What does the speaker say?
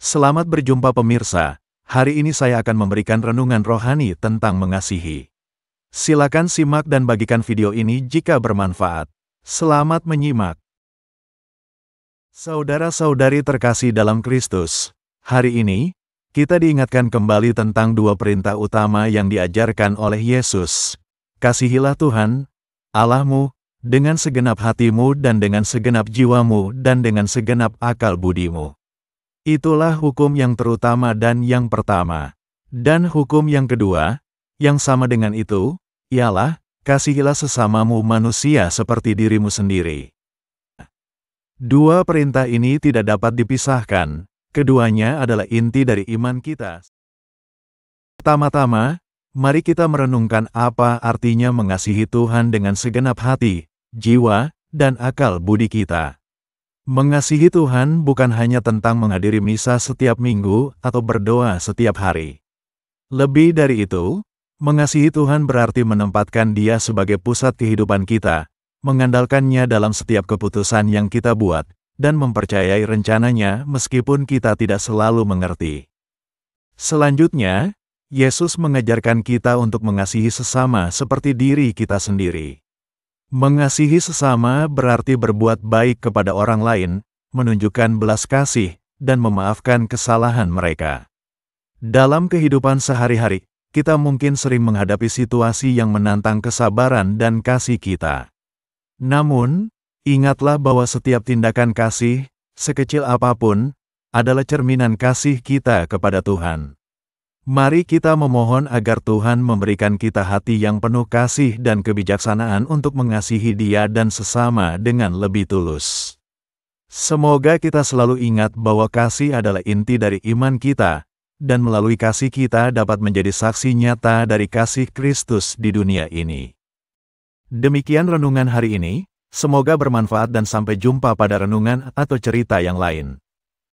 Selamat berjumpa pemirsa, hari ini saya akan memberikan renungan rohani tentang mengasihi. Silakan simak dan bagikan video ini jika bermanfaat. Selamat menyimak. Saudara-saudari terkasih dalam Kristus, hari ini, kita diingatkan kembali tentang dua perintah utama yang diajarkan oleh Yesus. Kasihilah Tuhan, Allahmu, dengan segenap hatimu dan dengan segenap jiwamu dan dengan segenap akal budimu. Itulah hukum yang terutama dan yang pertama. Dan hukum yang kedua, yang sama dengan itu, ialah, kasihilah sesamamu manusia seperti dirimu sendiri. Dua perintah ini tidak dapat dipisahkan, keduanya adalah inti dari iman kita. Pertama-tama, mari kita merenungkan apa artinya mengasihi Tuhan dengan segenap hati, jiwa, dan akal budi kita. Mengasihi Tuhan bukan hanya tentang menghadiri misa setiap minggu atau berdoa setiap hari. Lebih dari itu, mengasihi Tuhan berarti menempatkan Dia sebagai pusat kehidupan kita, mengandalkannya dalam setiap keputusan yang kita buat, dan mempercayai rencananya meskipun kita tidak selalu mengerti. Selanjutnya, Yesus mengajarkan kita untuk mengasihi sesama seperti diri kita sendiri. Mengasihi sesama berarti berbuat baik kepada orang lain, menunjukkan belas kasih, dan memaafkan kesalahan mereka. Dalam kehidupan sehari-hari, kita mungkin sering menghadapi situasi yang menantang kesabaran dan kasih kita. Namun, ingatlah bahwa setiap tindakan kasih, sekecil apapun, adalah cerminan kasih kita kepada Tuhan. Mari kita memohon agar Tuhan memberikan kita hati yang penuh kasih dan kebijaksanaan untuk mengasihi Dia dan sesama dengan lebih tulus. Semoga kita selalu ingat bahwa kasih adalah inti dari iman kita, dan melalui kasih kita dapat menjadi saksi nyata dari kasih Kristus di dunia ini. Demikian renungan hari ini, semoga bermanfaat dan sampai jumpa pada renungan atau cerita yang lain.